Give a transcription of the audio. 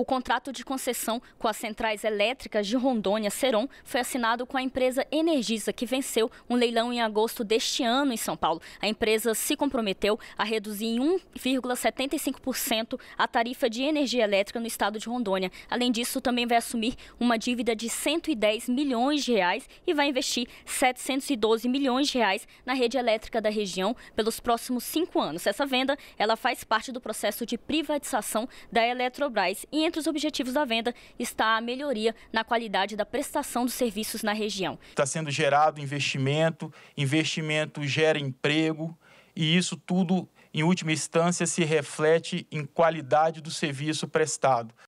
O contrato de concessão com as centrais elétricas de Rondônia, Seron, foi assinado com a empresa Energisa, que venceu um leilão em agosto deste ano em São Paulo. A empresa se comprometeu a reduzir em 1,75% a tarifa de energia elétrica no estado de Rondônia. Além disso, também vai assumir uma dívida de 110 milhões de reais e vai investir 712 milhões de reais na rede elétrica da região pelos próximos cinco anos. Essa venda ela faz parte do processo de privatização da Eletrobras e entre os objetivos da venda está a melhoria na qualidade da prestação dos serviços na região. Está sendo gerado investimento, investimento gera emprego e isso tudo, em última instância, se reflete em qualidade do serviço prestado.